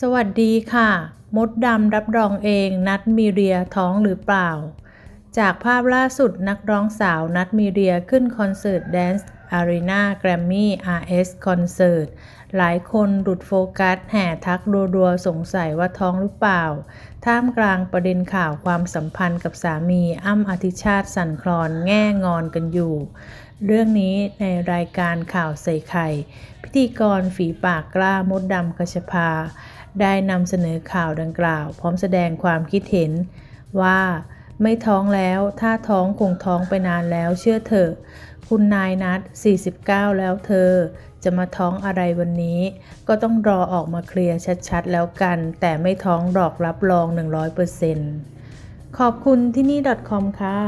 สวัสดีค่ะ มดดำรับรองเอง นัดมีเรียท้องหรือเปล่า จากภาพล่าสุดนักร้องสาวนัดมีเรียขึ้นคอนเสิร์ตแดนซ์อารีนาแกรมมี่ RS คอนเสิร์ตหลายคน หลุดโฟกัส แห่ทักรัวๆสงสัยว่าท้องหรือเปล่า ท่ามกลางประเด็นข่าวความสัมพันธ์กับสามีอ้ำอธิชาติสันคลอนแง่งอนกันอยู่ เรื่องนี้ในรายการข่าวใส่ไข่ พิธีกรฝีปากกล้ามดดำกระชภาได้นำเสนอข่าวดังกล่าว พร้อมแสดงความคิดเห็น ว่าไม่ท้องแล้วถ้าท้องคงท้องไปนานแล้วเชื่อเถอะ คุณนายนัด 49 แล้วเธอ จะมาท้องอะไรวันนี้ ก็ต้องรอออกมาเคลียร์ชัดๆแล้วกัน แต่ไม่ท้องหรอกรับรอง 100%ขอบคุณที่นี่ .com ค่ะ